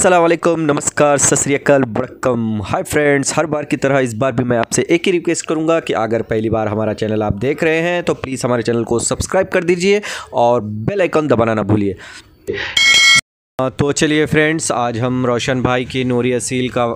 असलम नमस्कार सतरीकल बरकम hi friends हर बार की तरह इस बार भी मैं आपसे एक ही रिक्वेस्ट करूंगा कि अगर पहली बार हमारा चैनल आप देख रहे हैं तो प्लीज़ हमारे चैनल को सब्सक्राइब कर दीजिए और बेल आइकॉन दबाना ना भूलिए तो चलिए फ्रेंड्स आज हम रोशन भाई की नूरी असील का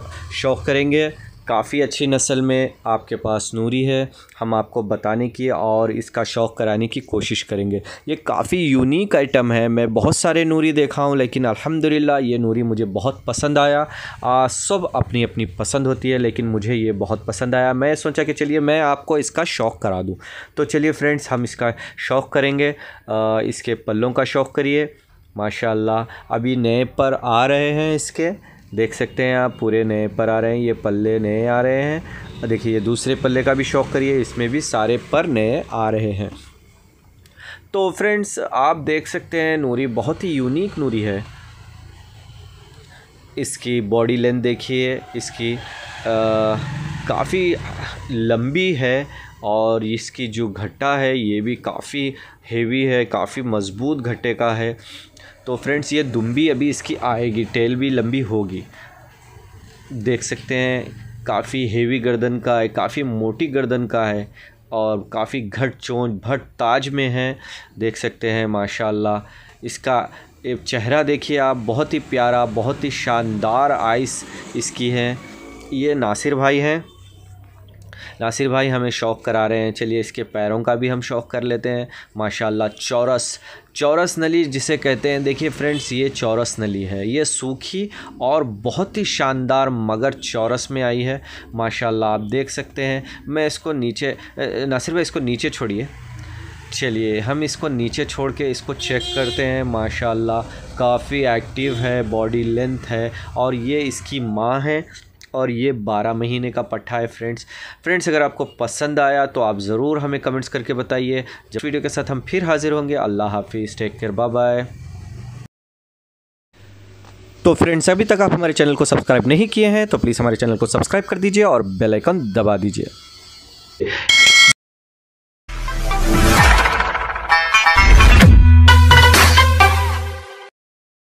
शौक़ करेंगे काफ़ी अच्छी नस्ल में आपके पास नूरी है हम आपको बताने की और इसका शौक़ कराने की कोशिश करेंगे ये काफ़ी यूनिक आइटम है मैं बहुत सारे नूरी देखा हूँ लेकिन अल्हम्दुलिल्लाह ये नूरी मुझे बहुत पसंद आया आ, सब अपनी अपनी पसंद होती है लेकिन मुझे ये बहुत पसंद आया मैं सोचा कि चलिए मैं आपको इसका शौक़ करा दूँ तो चलिए फ्रेंड्स हम इसका शौक़ करेंगे आ, इसके पल्लों का शौक़ करिए माशाल्लाह अभी नए पर आ रहे हैं इसके देख सकते हैं आप पूरे नए पर आ रहे हैं ये पल्ले नए आ रहे हैं देखिए देखिए दूसरे पल्ले का भी शौक करिए इसमें भी सारे पर नए आ रहे हैं तो फ्रेंड्स आप देख सकते हैं नूरी बहुत ही यूनिक नूरी है इसकी बॉडी लेंथ देखिए इसकी काफ़ी लंबी है और इसकी जो घट्टा है ये भी काफ़ी हेवी है काफ़ी मज़बूत घट्टे का है तो फ्रेंड्स ये दुम भी अभी इसकी आएगी टेल भी लंबी होगी देख सकते हैं काफ़ी हेवी गर्दन का है काफ़ी मोटी गर्दन का है और काफ़ी घट चोंच भट ताज में है देख सकते हैं माशाल्लाह इसका एक चेहरा देखिए आप बहुत ही प्यारा बहुत ही शानदार आइस इसकी है ये नासिर भाई हैं नासिर भाई हमें शौक़ करा रहे हैं चलिए इसके पैरों का भी हम शौक़ कर लेते हैं माशाल्लाह चौरस चौरस नली जिसे कहते हैं देखिए फ्रेंड्स ये चौरस नली है ये सूखी और बहुत ही शानदार मगर चौरस में आई है माशाल्लाह आप देख सकते हैं मैं इसको नीचे नासिर भाई इसको नीचे छोड़िए चलिए हम इसको नीचे छोड़ के इसको चेक करते हैं माशाल्लाह काफ़ी एक्टिव है बॉडी लेंथ है और ये इसकी माँ है और ये बारह महीने का पट्ठा है फ्रेंड्स फ्रेंड्स अगर आपको पसंद आया तो आप ज़रूर हमें कमेंट्स करके बताइए जब वीडियो के साथ हम फिर हाजिर होंगे अल्लाह हाफिज़ टेक केयर बाय बाय तो फ्रेंड्स अभी तक आप हमारे चैनल को सब्सक्राइब नहीं किए हैं तो प्लीज़ हमारे चैनल को सब्सक्राइब कर दीजिए और बेलाइकन दबा दीजिए